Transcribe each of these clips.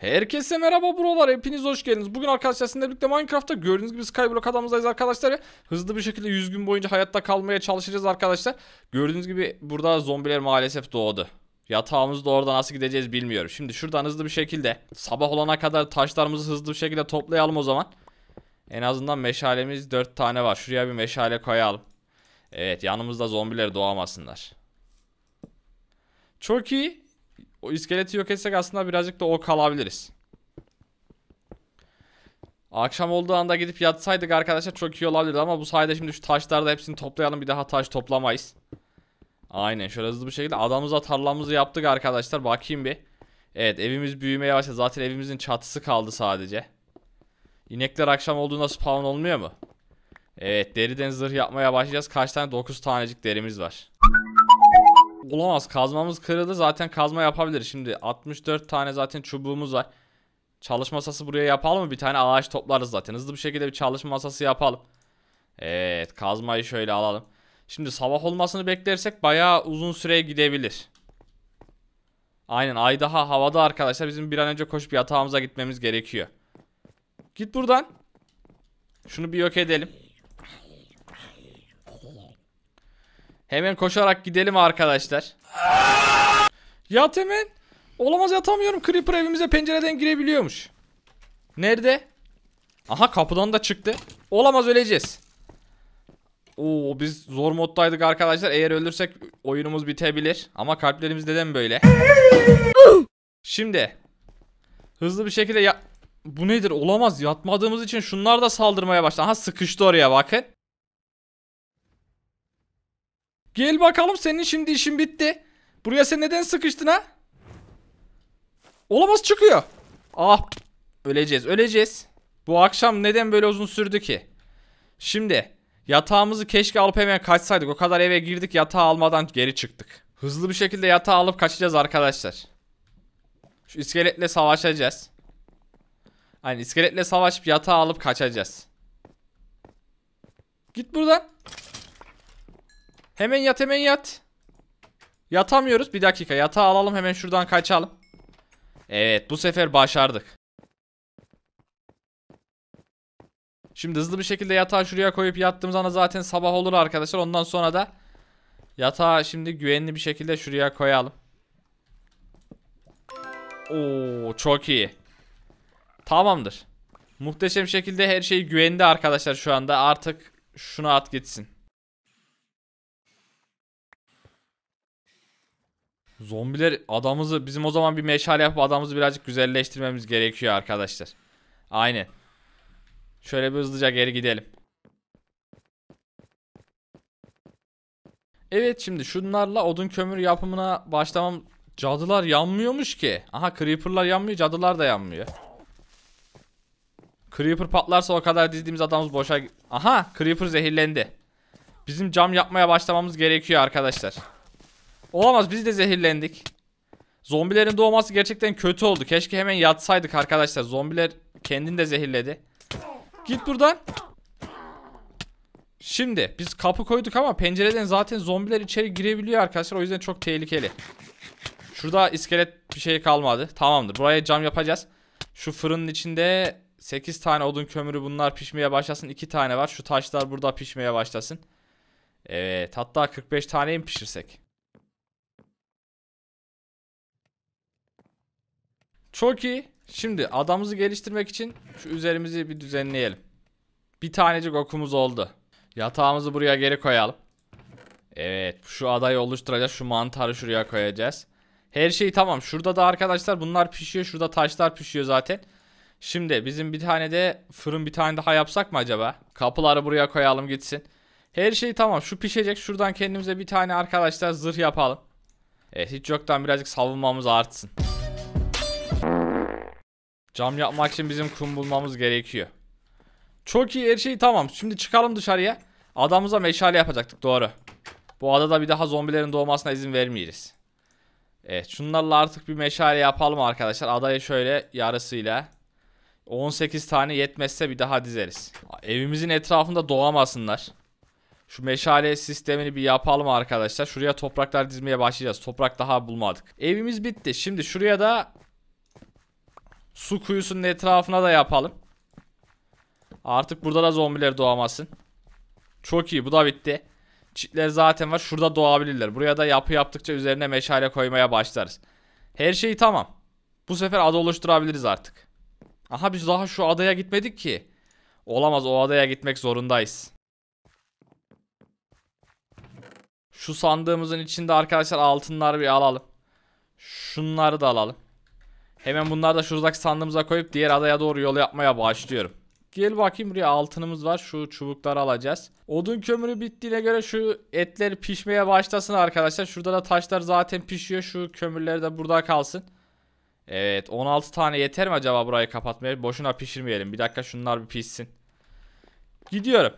Herkese merhaba buralar hepiniz hoş geldiniz. Bugün arkadaşlar sizinle birlikte Minecraft'ta gördüğünüz gibi Skyblock adamızdayız arkadaşlar. Hızlı bir şekilde 100 gün boyunca hayatta kalmaya çalışacağız arkadaşlar. Gördüğünüz gibi burada zombiler maalesef doğdu. Yatağımız da orada nasıl gideceğiz bilmiyorum. Şimdi şuradan hızlı bir şekilde sabah olana kadar taşlarımızı hızlı bir şekilde toplayalım o zaman. En azından meşalemiz 4 tane var. Şuraya bir meşale koyalım. Evet yanımızda zombiler doğamasınlar. Çok iyi o iskeleti yok etsek aslında birazcık da ok kalabiliriz. Akşam olduğu anda gidip yatsaydık arkadaşlar çok iyi olabilirdi ama bu sayede şimdi şu da hepsini toplayalım bir daha taş toplamayız. Aynen şöyle hızlı bir şekilde adamıza tarlamızı yaptık arkadaşlar bakayım bir. Evet evimiz büyümeye başladı zaten evimizin çatısı kaldı sadece. İnekler akşam olduğunda spawn olmuyor mu? Evet deriden zırh yapmaya başlayacağız kaç tane 9 tanecik derimiz var olamaz kazmamız kırıldı zaten kazma yapabiliriz. Şimdi 64 tane zaten çubuğumuz var. Çalışma masası buraya yapalım mı? Bir tane ağaç toplarız zaten. Hızlı bir şekilde bir çalışma masası yapalım. Evet kazmayı şöyle alalım. Şimdi sabah olmasını beklersek bayağı uzun süre gidebilir. Aynen ay daha havada arkadaşlar. Bizim bir an önce koşup yatağımıza gitmemiz gerekiyor. Git buradan. Şunu bir yok edelim. Hemen koşarak gidelim arkadaşlar. Yat hemen. Olamaz yatamıyorum. Creeper evimize pencereden girebiliyormuş. Nerede? Aha kapıdan da çıktı. Olamaz öleceğiz. Oo biz zor moddaydık arkadaşlar. Eğer ölürsek oyunumuz bitebilir. Ama kalplerimiz neden böyle? Şimdi hızlı bir şekilde ya bu nedir? Olamaz. Yatmadığımız için şunlar da saldırmaya başladı. Aha sıkıştı oraya bakın. Gel bakalım senin şimdi işin bitti. Buraya sen neden sıkıştın ha? Olamaz çıkıyor. Ah öleceğiz öleceğiz. Bu akşam neden böyle uzun sürdü ki? Şimdi yatağımızı keşke alıp hemen kaçsaydık. O kadar eve girdik yatağı almadan geri çıktık. Hızlı bir şekilde yatağı alıp kaçacağız arkadaşlar. Şu iskeletle savaşacağız. Hani iskeletle savaşıp yatağı alıp kaçacağız. Git buradan. Hemen yat hemen yat. Yatamıyoruz. Bir dakika yatağı alalım hemen şuradan kaçalım. Evet bu sefer başardık. Şimdi hızlı bir şekilde yatağı şuraya koyup yattığımız anda zaten sabah olur arkadaşlar. Ondan sonra da yatağı şimdi güvenli bir şekilde şuraya koyalım. Oo çok iyi. Tamamdır. Muhteşem şekilde her şey güvende arkadaşlar şu anda. Artık şunu at gitsin. Zombiler adamımızı bizim o zaman bir meşale yapıp adamımızı birazcık güzelleştirmemiz gerekiyor arkadaşlar. Aynen. Şöyle bir hızlıca geri gidelim. Evet şimdi şunlarla odun kömür yapımına başlamam. Cadılar yanmıyormuş ki. Aha creeperlar yanmıyor cadılar da yanmıyor. Creeper patlarsa o kadar dizdiğimiz adamımız boşa... Aha creeper zehirlendi. Bizim cam yapmaya başlamamız gerekiyor arkadaşlar. Olamaz biz de zehirlendik. Zombilerin doğması gerçekten kötü oldu. Keşke hemen yatsaydık arkadaşlar. Zombiler kendini de zehirledi. Git buradan. Şimdi biz kapı koyduk ama pencereden zaten zombiler içeri girebiliyor arkadaşlar. O yüzden çok tehlikeli. Şurada iskelet bir şey kalmadı. Tamamdır. Buraya cam yapacağız. Şu fırının içinde 8 tane odun kömürü bunlar pişmeye başlasın. 2 tane var. Şu taşlar burada pişmeye başlasın. Evet. Hatta 45 taneyi mi pişirsek? Çok iyi. Şimdi adamımızı geliştirmek için şu üzerimizi bir düzenleyelim. Bir tanecik okumuz oldu. Yatağımızı buraya geri koyalım. Evet şu adayı oluşturacağız. Şu mantarı şuraya koyacağız. Her şey tamam. Şurada da arkadaşlar bunlar pişiyor. Şurada taşlar pişiyor zaten. Şimdi bizim bir tane de fırın bir tane daha yapsak mı acaba? Kapıları buraya koyalım gitsin. Her şey tamam. Şu pişecek. Şuradan kendimize bir tane arkadaşlar zırh yapalım. Evet hiç yoktan birazcık savunmamız artsın. Cam yapmak için bizim kum bulmamız gerekiyor. Çok iyi her şey tamam. Şimdi çıkalım dışarıya. Adamıza meşale yapacaktık doğru. Bu adada bir daha zombilerin doğmasına izin vermeyiz. Evet şunlarla artık bir meşale yapalım arkadaşlar. Adayı şöyle yarısıyla. 18 tane yetmezse bir daha dizeriz. Evimizin etrafında doğamasınlar. Şu meşale sistemini bir yapalım arkadaşlar. Şuraya topraklar dizmeye başlayacağız. Toprak daha bulmadık. Evimiz bitti. Şimdi şuraya da Su kuyusunun etrafına da yapalım. Artık burada da zombiler doğamasın. Çok iyi bu da bitti. Çitler zaten var şurada doğabilirler. Buraya da yapı yaptıkça üzerine meşale koymaya başlarız. Her şey tamam. Bu sefer ada oluşturabiliriz artık. Aha biz daha şu adaya gitmedik ki. Olamaz o adaya gitmek zorundayız. Şu sandığımızın içinde arkadaşlar altınları bir alalım. Şunları da alalım. Hemen bunları da şuradaki sandığımıza koyup diğer adaya doğru yol yapmaya başlıyorum. Gel bakayım buraya altınımız var. Şu çubukları alacağız. Odun kömürü bittiğine göre şu etler pişmeye başlasın arkadaşlar. Şurada da taşlar zaten pişiyor. Şu kömürleri de burada kalsın. Evet 16 tane yeter mi acaba burayı kapatmaya? Boşuna pişirmeyelim. Bir dakika şunlar bir pişsin. Gidiyorum.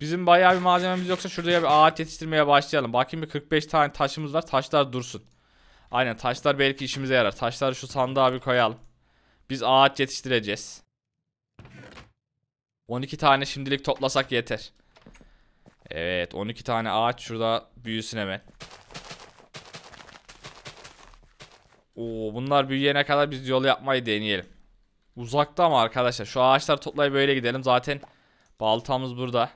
Bizim bayağı bir malzememiz yoksa şurada bir ağaç yetiştirmeye başlayalım. Bakayım bir 45 tane taşımız var. Taşlar dursun. Aynen taşlar belki işimize yarar. Taşları şu sandığa bir koyalım. Biz ağaç yetiştireceğiz. 12 tane şimdilik toplasak yeter. Evet 12 tane ağaç şurada büyüsün hemen. Oo, bunlar büyüyene kadar biz yol yapmayı deneyelim. Uzakta mı arkadaşlar şu ağaçlar toplayıp böyle gidelim. Zaten baltamız burada.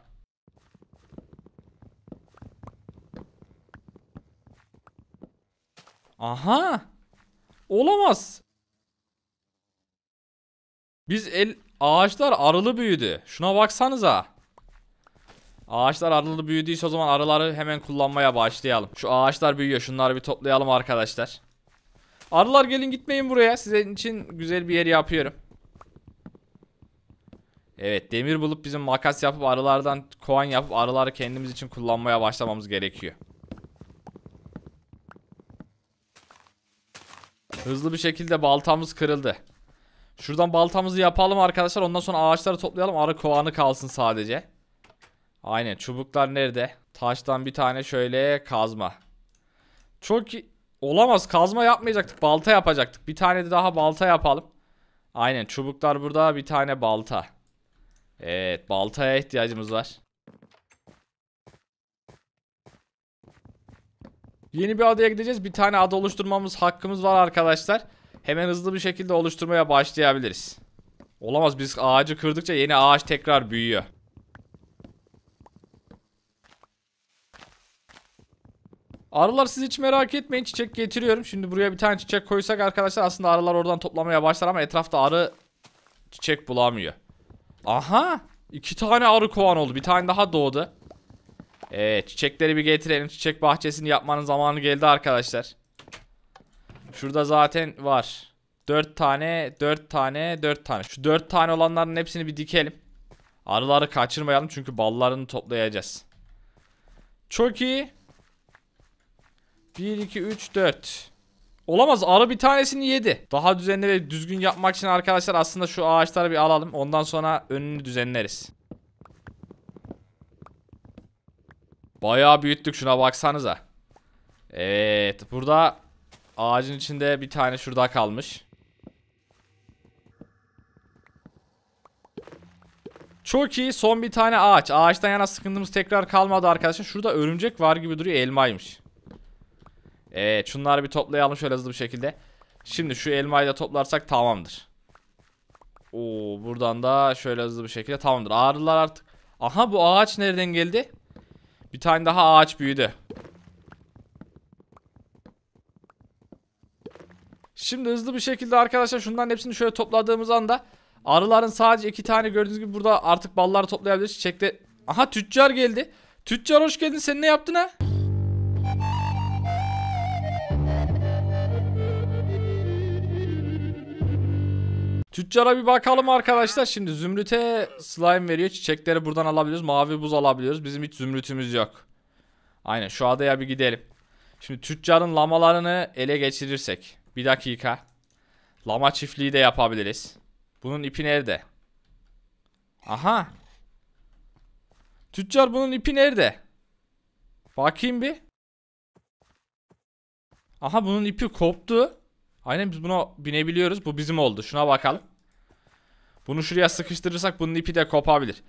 Aha. Olamaz. Biz el ağaçlar arılı büyüdü. Şuna baksanıza. Ağaçlar arılı büyüdüyse o zaman arıları hemen kullanmaya başlayalım. Şu ağaçlar büyüyor. Şunları bir toplayalım arkadaşlar. Arılar gelin gitmeyin buraya. Sizin için güzel bir yer yapıyorum. Evet demir bulup bizim makas yapıp arılardan kovan yapıp arıları kendimiz için kullanmaya başlamamız gerekiyor. Hızlı bir şekilde baltamız kırıldı. Şuradan baltamızı yapalım arkadaşlar. Ondan sonra ağaçları toplayalım. Ara kovanı kalsın sadece. Aynen çubuklar nerede? Taştan bir tane şöyle kazma. Çok olamaz kazma yapmayacaktık. Balta yapacaktık. Bir tane de daha balta yapalım. Aynen çubuklar burada bir tane balta. Evet baltaya ihtiyacımız var. Yeni bir adaya gideceğiz. Bir tane ada oluşturmamız hakkımız var arkadaşlar. Hemen hızlı bir şekilde oluşturmaya başlayabiliriz. Olamaz biz ağacı kırdıkça yeni ağaç tekrar büyüyor. Arılar siz hiç merak etmeyin çiçek getiriyorum. Şimdi buraya bir tane çiçek koysak arkadaşlar aslında arılar oradan toplamaya başlar ama etrafta arı çiçek bulamıyor. Aha! iki tane arı kovan oldu. Bir tane daha doğdu. Evet çiçekleri bir getirelim. Çiçek bahçesini yapmanın zamanı geldi arkadaşlar. Şurada zaten var. 4 tane, 4 tane, 4 tane. Şu 4 tane olanların hepsini bir dikelim. Arıları kaçırmayalım çünkü ballarını toplayacağız. Çok iyi. 1, 2, 3, 4. Olamaz arı bir tanesini yedi. Daha düzenli ve düzgün yapmak için arkadaşlar aslında şu ağaçları bir alalım. Ondan sonra önünü düzenleriz. Bayağı büyüttük şuna baksanıza. Evet burada ağacın içinde bir tane şurada kalmış. Çok iyi son bir tane ağaç. Ağaçtan yana sıkıntımız tekrar kalmadı arkadaşlar. Şurada örümcek var gibi duruyor elmaymış. Evet şunları bir toplayalım şöyle hızlı bir şekilde. Şimdi şu elmayı da toplarsak tamamdır. Oo buradan da şöyle hızlı bir şekilde tamamdır. Ağrılar artık. Aha bu ağaç nereden geldi? Bir tane daha ağaç büyüdü. Şimdi hızlı bir şekilde arkadaşlar şundan hepsini şöyle topladığımız anda arıların sadece iki tane gördüğünüz gibi burada artık balları toplayabiliriz. Çiçekte aha tüccar geldi. Tüccar hoş geldin. Sen ne yaptın ha? Tüccara bir bakalım arkadaşlar. Şimdi zümrüte slime veriyor. Çiçekleri buradan alabiliyoruz. Mavi buz alabiliyoruz. Bizim hiç zümrütümüz yok. Aynen şu adaya bir gidelim. Şimdi tüccarın lamalarını ele geçirirsek. Bir dakika. Lama çiftliği de yapabiliriz. Bunun ipi nerede? Aha. Tüccar bunun ipi nerede? Bakayım bir. Aha bunun ipi koptu. Aynen biz buna binebiliyoruz. Bu bizim oldu. Şuna bakalım. Bunu şuraya sıkıştırırsak bunun ipi de kopabilir.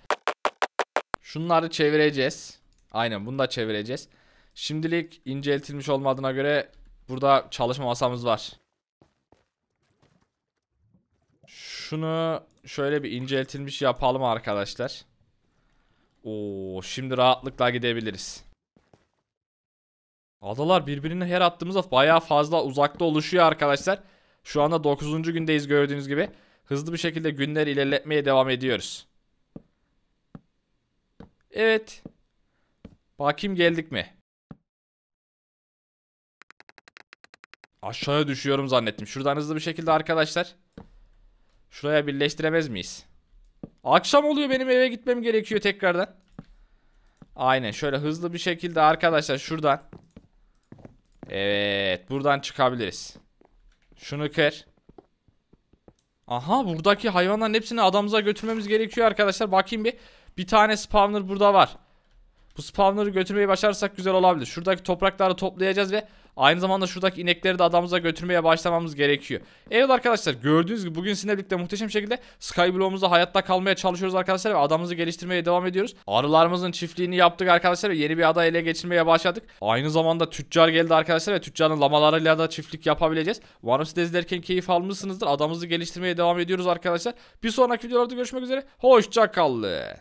Şunları çevireceğiz. Aynen bunu da çevireceğiz. Şimdilik inceltilmiş olmadığına göre burada çalışma masamız var. Şunu şöyle bir inceltilmiş yapalım arkadaşlar. Oo, şimdi rahatlıkla gidebiliriz. Adalar birbirine her attığımızda bayağı fazla uzakta oluşuyor arkadaşlar. Şu anda 9. gündeyiz gördüğünüz gibi. Hızlı bir şekilde günleri ilerletmeye devam ediyoruz. Evet. Bakayım geldik mi? Aşağıya düşüyorum zannettim. Şuradan hızlı bir şekilde arkadaşlar. Şuraya birleştiremez miyiz? Akşam oluyor benim eve gitmem gerekiyor tekrardan. Aynen şöyle hızlı bir şekilde arkadaşlar şuradan. Evet buradan çıkabiliriz. Şunu kır. Aha buradaki hayvanların hepsini adamıza götürmemiz gerekiyor arkadaşlar. Bakayım bir. Bir tane spawner burada var. Bu spawnları götürmeyi başarırsak güzel olabilir. Şuradaki toprakları toplayacağız ve aynı zamanda şuradaki inekleri de adamıza götürmeye başlamamız gerekiyor. Evet arkadaşlar gördüğünüz gibi bugün sizinle birlikte muhteşem şekilde Skyblock'umuzda hayatta kalmaya çalışıyoruz arkadaşlar ve adamımızı geliştirmeye devam ediyoruz. Arılarımızın çiftliğini yaptık arkadaşlar ve yeni bir ada ele geçirmeye başladık. Aynı zamanda tüccar geldi arkadaşlar ve tüccarın lamalarıyla da çiftlik yapabileceğiz. Umarım siz izlerken keyif almışsınızdır. Adamımızı geliştirmeye devam ediyoruz arkadaşlar. Bir sonraki videolarda görüşmek üzere. Hoşçakalın.